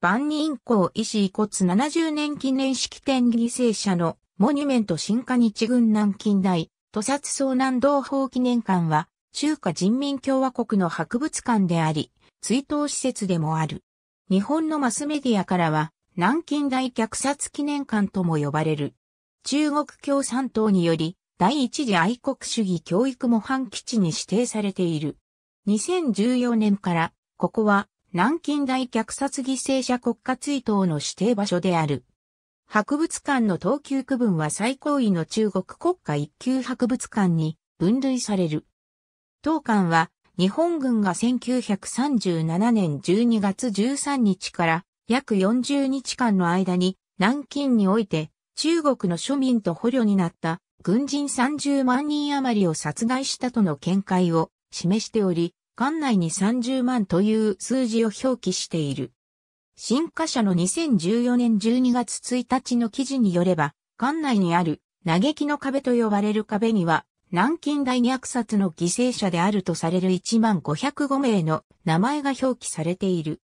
万人公医師遺骨70年記念式典犠牲者のモニュメント進化日軍南京大、屠殺遭難同胞記念館は、中華人民共和国の博物館であり、追悼施設でもある。日本のマスメディアからは、南京大虐殺記念館とも呼ばれる。中国共産党により、第一次愛国主義教育模範基地に指定されている。2014年から、ここは南京大虐殺犠牲者国家追悼の指定場所である。博物館の等級区分は最高位の中国国家一級博物館に分類される。当館は日本軍が1937年12月13日から約40日間の間に南京において中国の庶民と捕虜になった軍人30万人余りを殺害したとの見解を示しており、館内に30万という数字を表記している。新華社の2014年12月1日の記事によれば、館内にある嘆きの壁と呼ばれる壁には、南京大虐殺の犠牲者であるとされる1万505名の名前が表記されている。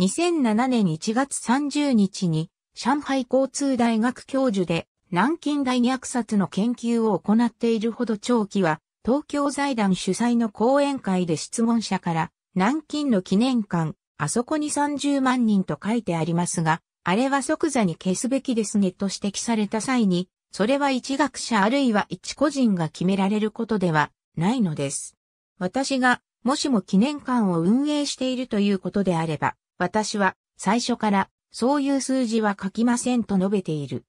2007年1月30日に、上海交通大学教授で南京大虐殺の研究を行っているほど長期は東京財団主催の講演会で質問者から、南京の記念館、あそこに30万人と書いてありますが、あれは即座に消すべきですねと指摘された際に、それは一学者あるいは一個人が決められることではないのです。私が、もしも記念館を運営しているということであれば、私は最初からそういう数字は書きませんと述べている。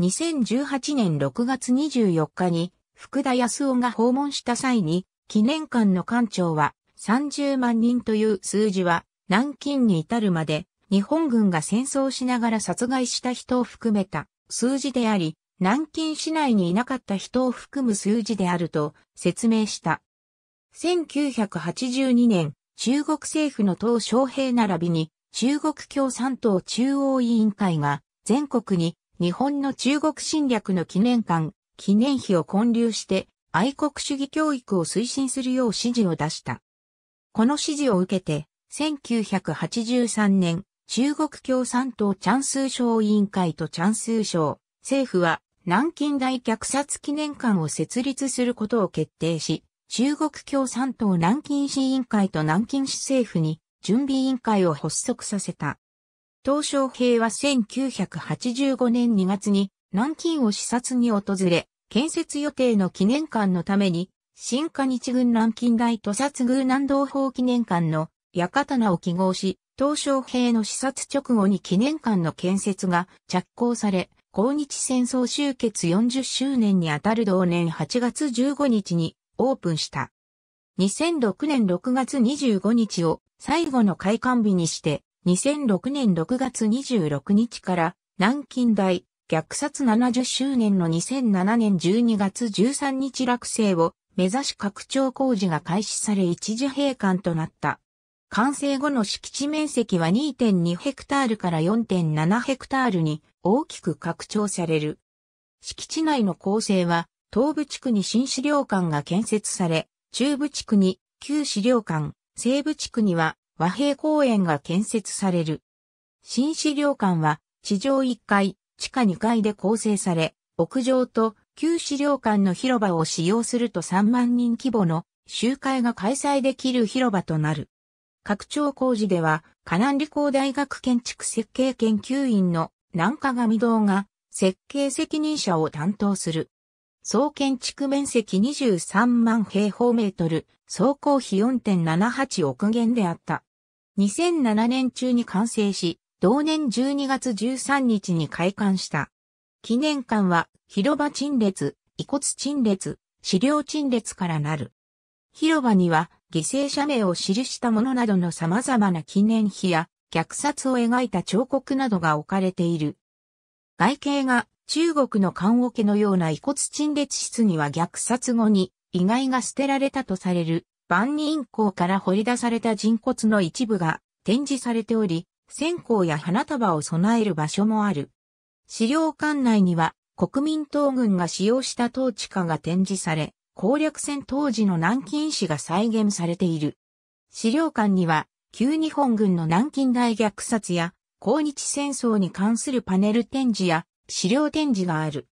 2018年6月24日に福田康夫が訪問した際に、記念館の館長は30万人という数字は南京に至るまで日本軍が戦争しながら殺害した人を含めた数字であり、南京市内にいなかった人を含む数字であると説明した。1982年、中国政府の党将平並びに中国共産党中央委員会が全国に日本の中国侵略の記念館記念碑を建立して愛国主義教育を推進するよう指示を出した。この指示を受けて、1983年、中国共産党チャンスー省委員会とチャンスー省、政府は南京大虐殺記念館を設立することを決定し、中国共産党南京市委員会と南京市政府に準備委員会を発足させた。鄧小平は1985年2月に南京を視察に訪れ、建設予定の記念館のために、新華日軍南京大屠殺宮南道法記念館の館を記号し、東小平の視察直後に記念館の建設が着工され、抗日戦争終結40周年にあたる同年8月15日にオープンした。2006年6月25日を最後の開館日にして、2006年6月26日から南京大虐殺70周年の2007年12月13日落成を目指し拡張工事が開始され一時閉館となった。完成後の敷地面積は2.2ヘクタールから4.7ヘクタールに大きく拡張される。敷地内の構成は、東部地区に新資料館が建設され、中部地区に旧資料館、西部地区には和平公園が建設される。新資料館は地上1階、地下2階で構成され、屋上と旧資料館の広場を使用すると3万人規模の集会が開催できる広場となる。拡張工事では、河南理工大学建築設計研究院の南下上堂が設計責任者を担当する。総建築面積23万平方メートル、総工費4.78億元であった。2007年中に完成し、同年12月13日に開館した。記念館は広場陳列、遺骨陳列、資料陳列からなる。広場には犠牲者名を記したものなどの様々な記念碑や虐殺を描いた彫刻などが置かれている。外形が中国の棺桶のような遺骨陳列室には虐殺後に遺骸が捨てられたとされる万人公から掘り出された人骨の一部が展示されており、線香や花束を備える場所もある。資料館内には国民党軍が使用した統治下が展示され、攻略戦当時の南京市が再現されている。資料館には旧日本軍の南京大虐殺や抗日戦争に関するパネル展示や資料展示がある。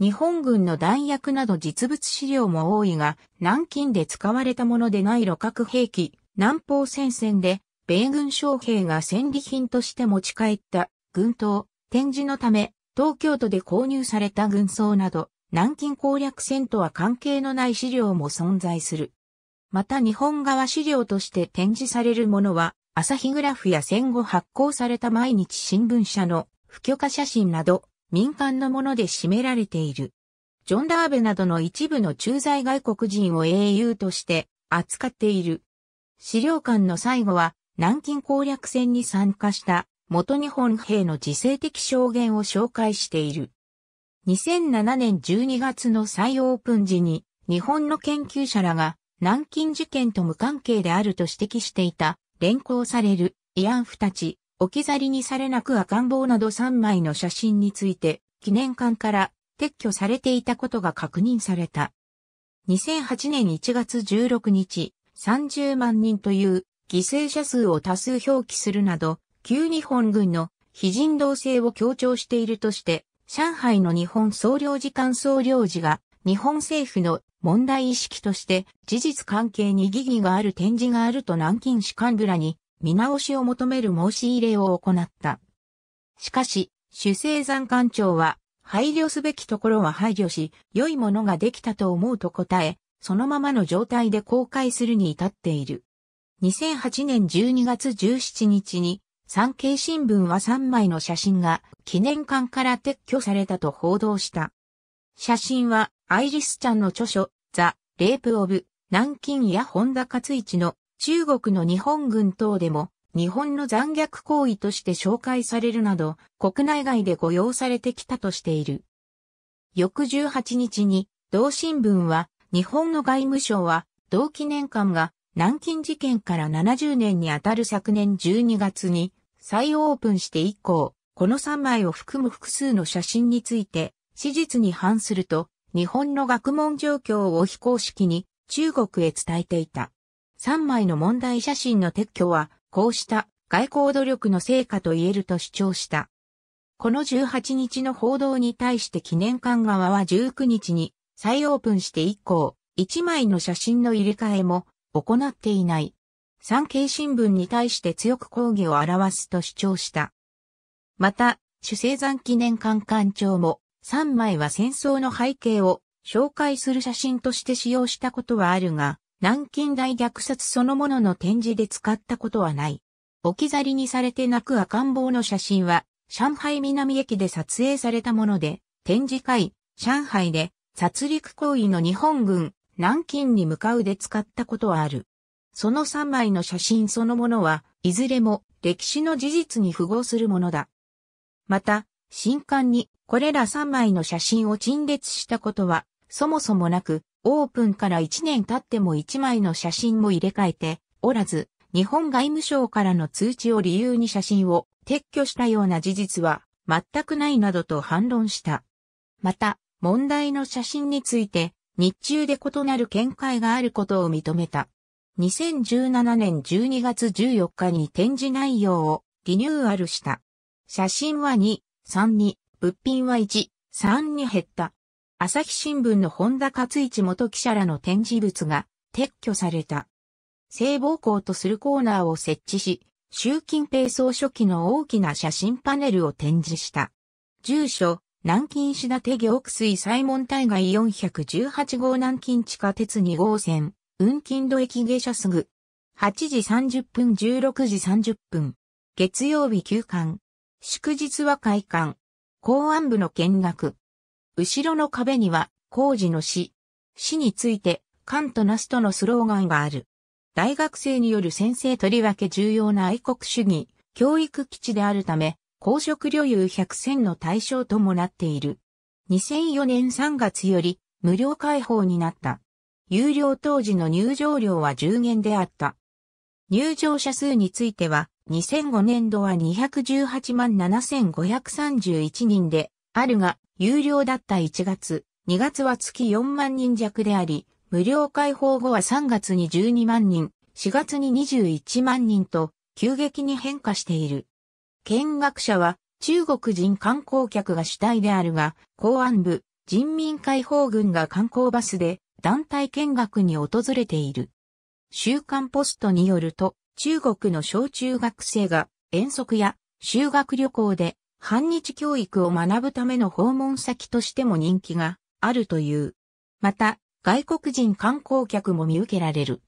日本軍の弾薬など実物資料も多いが、南京で使われたものでない路角兵器、南方戦線で米軍将兵が戦利品として持ち帰った軍刀、展示のため、東京都で購入された軍装など、南京攻略戦とは関係のない資料も存在する。また日本側資料として展示されるものは、朝日グラフや戦後発行された毎日新聞社の不許可写真など、民間のもので占められている。ジョン・ダーベなどの一部の駐在外国人を英雄として扱っている。資料館の最後は南京攻略戦に参加した元日本兵の自制的証言を紹介している。2007年12月の再オープン時に日本の研究者らが南京事件と無関係であると指摘していた連行される慰安婦たち、置き去りにされなく赤ん坊など3枚の写真について記念館から撤去されていたことが確認された。2008年1月16日、30万人という犠牲者数を多数表記するなど、旧日本軍の非人道性を強調しているとして、上海の日本総領事館総領事が日本政府の問題意識として事実関係に疑義がある展示があると南京市幹部らに見直しを求める申し入れを行った。しかし、主政山館長は配慮すべきところは配慮し、良いものができたと思うと答え、そのままの状態で公開するに至っている。2008年12月17日に産経新聞は3枚の写真が記念館から撤去されたと報道した。写真はアイリスちゃんの著書ザ・レープ・オブ・南京や本田勝一の中国の日本軍等でも日本の残虐行為として紹介されるなど国内外で誤用されてきたとしている。翌18日に同新聞は日本の外務省は同記念館が南京事件から70年にあたる昨年12月に再オープンして以降、この3枚を含む複数の写真について、史実に反すると、日本の学問状況を非公式に中国へ伝えていた。3枚の問題写真の撤去は、こうした外交努力の成果と言えると主張した。この18日の報道に対して記念館側は19日に再オープンして以降、1枚の写真の入れ替えも行っていない。産経新聞に対して強く抗議を表すと主張した。また、主生山記念館館長も、3枚は戦争の背景を紹介する写真として使用したことはあるが、南京大虐殺そのものの展示で使ったことはない。置き去りにされて泣く赤ん坊の写真は、上海南駅で撮影されたもので、展示会、上海で殺戮行為の日本軍南京に向かうで使ったことはある。その3枚の写真そのものは、いずれも歴史の事実に符合するものだ。また、新刊にこれら3枚の写真を陳列したことは、そもそもなく、オープンから1年経っても1枚の写真も入れ替えておらず、日本外務省からの通知を理由に写真を撤去したような事実は全くないなどと反論した。また、問題の写真について、日中で異なる見解があることを認めた。2017年12月14日に展示内容をリニューアルした。写真は2、3に、物品は1、3に減った。朝日新聞の本田勝一元記者らの展示物が撤去された。性暴行とするコーナーを設置し、習近平総書記の大きな写真パネルを展示した。住所、南京市立行区水西門対外418号南京地下鉄2号線、運金土駅下車すぐ。8時30分16時30分。月曜日休館。祝日は開館。公安部の見学。後ろの壁には、工事の死。死について、関となすとのスローガンがある。大学生による先生とりわけ重要な愛国主義、教育基地であるため、公職旅遊100選の対象ともなっている。2004年3月より無料開放になった。有料当時の入場料は10元であった。入場者数については、2005年度は218万7531人で、あるが、有料だった1月、2月は月4万人弱であり、無料開放後は3月に12万人、4月に21万人と、急激に変化している。見学者は中国人観光客が主体であるが、公安部、人民解放軍が観光バスで団体見学に訪れている。週刊ポストによると、中国の小中学生が遠足や修学旅行で反日教育を学ぶための訪問先としても人気があるという。また、外国人観光客も見受けられる。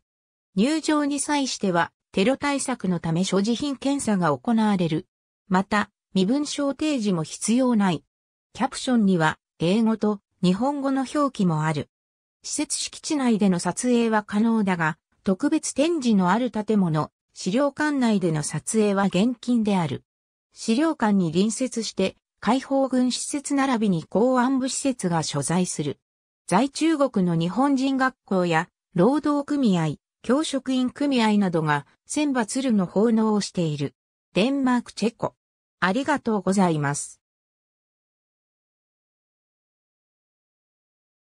入場に際しては、テロ対策のため所持品検査が行われる。また、身分証提示も必要ない。キャプションには、英語と日本語の表記もある。施設敷地内での撮影は可能だが、特別展示のある建物、資料館内での撮影は厳禁である。資料館に隣接して、解放軍施設並びに公安部施設が所在する。在中国の日本人学校や、労働組合、教職員組合などが、千葉鶴の奉納をしている。デンマークチェコ。ありがとうございます。